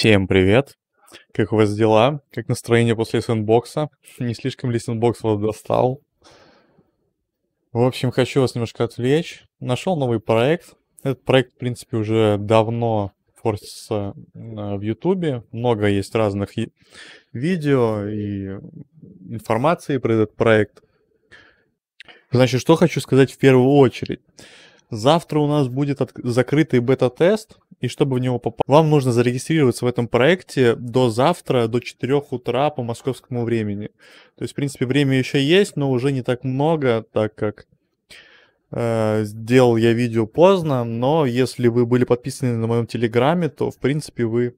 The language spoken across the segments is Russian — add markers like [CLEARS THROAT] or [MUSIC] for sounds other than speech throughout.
Всем привет! Как у вас дела? Как настроение после сэндбокса? [LAUGHS] Не слишком ли сэндбокс вас достал? В общем, хочу вас немножко отвлечь. Нашел новый проект. Этот проект, в принципе, уже давно форсится э, в Ютубе. Много есть разных видео и информации про этот проект. Значит, что хочу сказать в первую очередь. Завтра у нас будет от... закрытый бета-тест, и чтобы в него попасть, вам нужно зарегистрироваться в этом проекте до завтра, до 4 утра по московскому времени. То есть, в принципе, время еще есть, но уже не так много, так как э, сделал я видео поздно, но если вы были подписаны на моем телеграме, то, в принципе, вы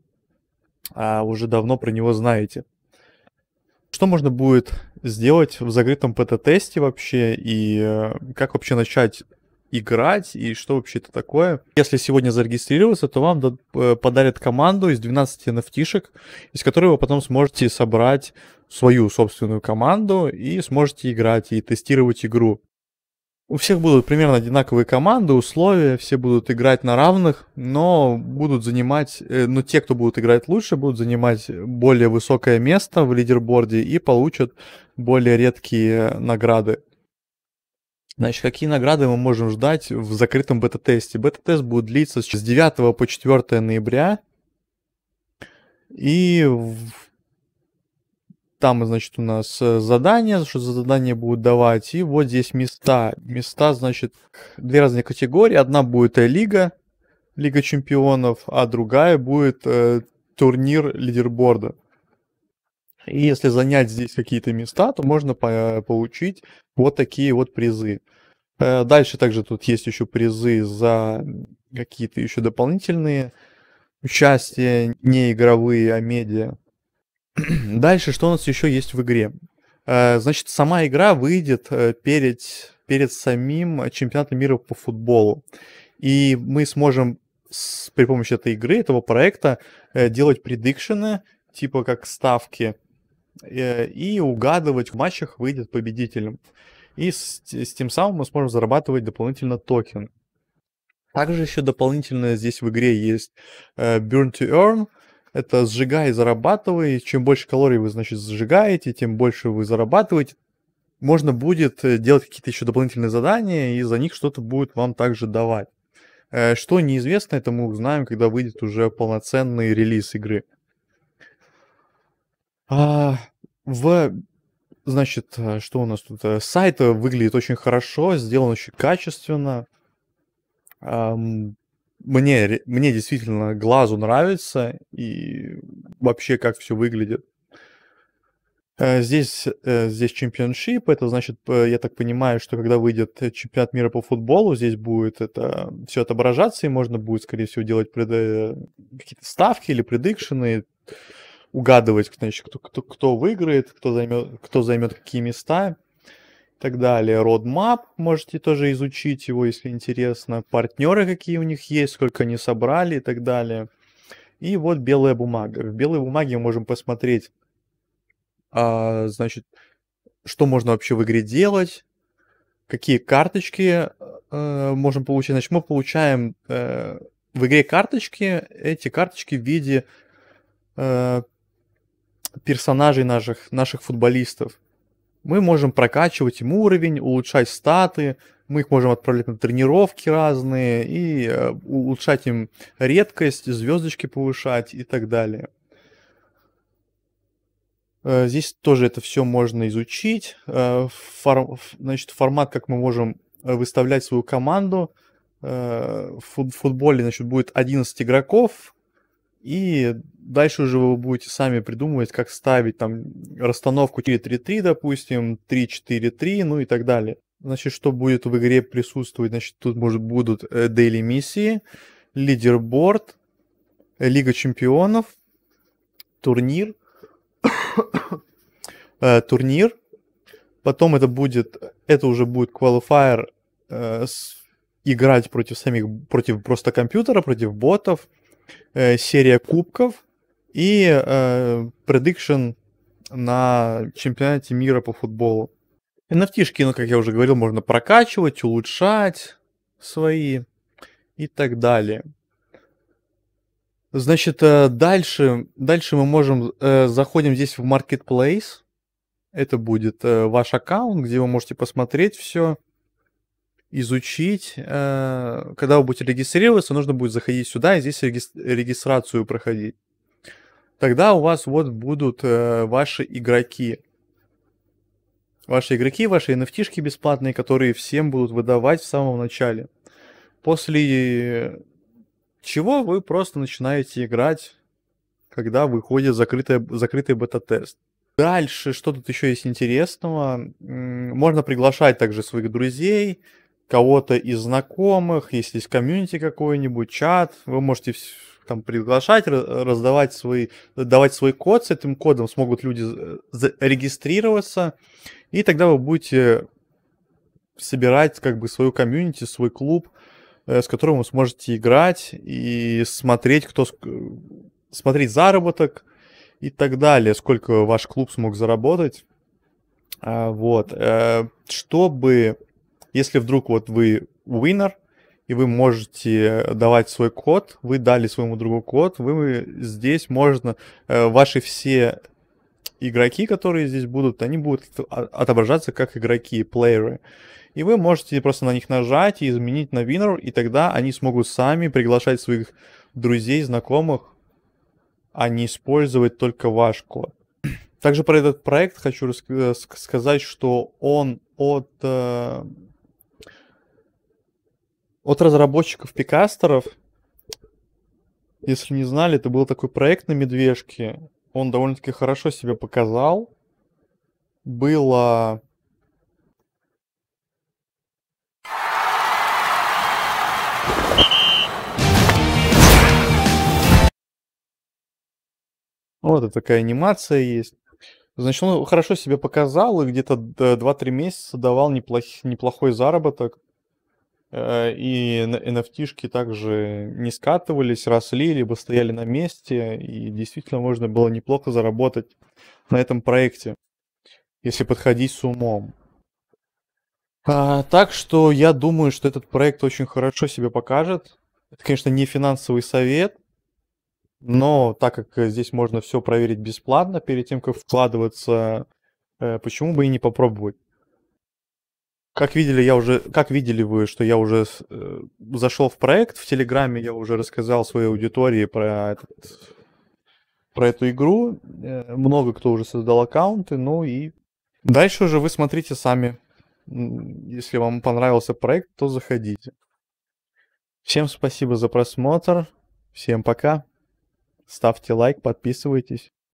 э, уже давно про него знаете. Что можно будет сделать в закрытом бета тесте вообще и э, как вообще начать играть и что вообще это такое. Если сегодня зарегистрироваться, то вам э, подарят команду из 12 nft из которой вы потом сможете собрать свою собственную команду и сможете играть и тестировать игру. У всех будут примерно одинаковые команды, условия, все будут играть на равных, но будут занимать, э, но те, кто будут играть лучше, будут занимать более высокое место в лидерборде и получат более редкие награды. Значит, какие награды мы можем ждать в закрытом бета-тесте? Бета-тест будет длиться с 9 по 4 ноября. И там, значит, у нас э, задания, что за задания будут давать. И вот здесь места. Места, значит, две разные категории. Одна будет э, лига, лига чемпионов, а другая будет э, турнир лидерборда. И если занять здесь какие-то места, то можно по э, получить вот такие вот призы. Э, дальше также тут есть еще призы за какие-то еще дополнительные участия, не игровые, а медиа. [CLEARS THROAT] Дальше что у нас еще есть в игре? Э, значит, сама игра выйдет перед, перед самим чемпионатом мира по футболу. И мы сможем с, при помощи этой игры, этого проекта, делать предикшены, типа как ставки Э, и угадывать в матчах выйдет победителем. И с, с тем самым мы сможем зарабатывать дополнительно токен Также еще дополнительно здесь в игре есть э, Burn to Earn. Это сжигай, зарабатывай. Чем больше калорий вы, значит, сжигаете, тем больше вы зарабатываете. Можно будет э, делать какие-то еще дополнительные задания, и за них что-то будет вам также давать. что неизвестно, это мы узнаем, когда выйдет уже полноценный релиз игры. А, в Значит, э, что у нас тут? Э, сайт э, выглядит очень хорошо, сделан очень качественно. Мне, мне действительно глазу нравится и вообще как все выглядит. Здесь, здесь чемпионшип, это значит, я так понимаю, что когда выйдет чемпионат мира по футболу, здесь будет это все отображаться, и можно будет, скорее всего, делать пред... какие-то ставки или предикшены, угадывать, значит, кто, кто, кто выиграет, кто займет, кто займет какие места и так далее. Roadmap можете тоже изучить его, если интересно. Партнеры какие у них есть, сколько они собрали и так далее. И вот белая бумага. В белой бумаге мы можем посмотреть, а, значит, что можно вообще в игре делать, какие карточки э, можем получить. Значит, мы получаем э, в игре карточки, эти карточки в виде э, персонажей наших, наших футболистов. Мы можем прокачивать им уровень, улучшать статы, мы их можем отправлять на тренировки разные и э, улучшать им редкость, звездочки повышать и так далее. Э, здесь тоже это все можно изучить. Э, фор, значит, формат, как мы можем выставлять свою команду. В футболе значит, будет 11 игроков, и дальше уже вы будете сами придумывать, как ставить там расстановку 4-3-3, допустим, 3-4-3, ну и так далее. Значит, что будет в игре присутствовать? Значит, тут может, будут дейли э, миссии, лидерборд, э, Лига чемпионов, турнир, [COUGHS] э, турнир, потом это будет, это уже будет квалифайер э, играть против самих, против просто компьютера, против ботов, Э, серия кубков и э, предикшн на чемпионате мира по футболу. NFT-шки, ну, как я уже говорил, можно прокачивать, улучшать свои и так далее. Значит, э, дальше, дальше мы можем, э, заходим здесь в Marketplace. Это будет ваш аккаунт, где вы можете посмотреть все изучить. Э, когда вы будете регистрироваться, нужно будет заходить сюда и здесь регистрацию проходить. Тогда у вас вот будут э, ваши игроки. Ваши игроки, ваши nft бесплатные, которые всем будут выдавать в самом начале. После чего вы просто начинаете играть, когда выходит закрытый, закрытый бета-тест. Дальше, что тут еще есть интересного? Можно приглашать также своих друзей, кого-то из знакомых, если есть комьюнити какой-нибудь, чат, вы можете там приглашать, раздавать свои, давать свой код, с этим кодом смогут люди э, зарегистрироваться, и тогда вы будете собирать как бы свою комьюнити, свой клуб, э, с которым вы сможете играть и смотреть, кто смотреть заработок и так далее, сколько ваш клуб смог заработать. А, вот. Э, чтобы если вдруг вот вы winner, и вы можете э, давать свой код, вы дали своему другу код, вы здесь можно, э, ваши все игроки, которые здесь будут, они будут а, отображаться как игроки, плееры. И вы можете просто на них нажать и изменить на winner, и тогда они смогут сами приглашать своих друзей, знакомых, а не использовать только ваш код. Также про этот проект хочу э, сказать, что он от от разработчиков пикастеров. Если не знали, это был такой проект на медвежке. Он довольно-таки хорошо себя показал. Было... Вот это такая анимация есть. Значит, он хорошо себя показал и где-то 2-3 месяца давал неплох... неплохой заработок. Э, и NFT также не скатывались, росли, либо стояли на месте, и действительно можно было неплохо заработать на этом проекте, если подходить с умом. А, так что я думаю, что этот проект очень хорошо себе покажет. Это, конечно, не финансовый совет, но так как э, здесь можно все проверить бесплатно перед тем, как вкладываться, э, почему бы и не попробовать? Как видели, я уже, как видели вы, что я уже э, зашел в проект в Телеграме, я уже рассказал своей аудитории про этот, про эту игру. Э, много кто уже создал аккаунты, ну и дальше уже вы смотрите сами. Если вам понравился проект, то заходите. Всем спасибо за просмотр. Всем пока. Ставьте лайк, подписывайтесь.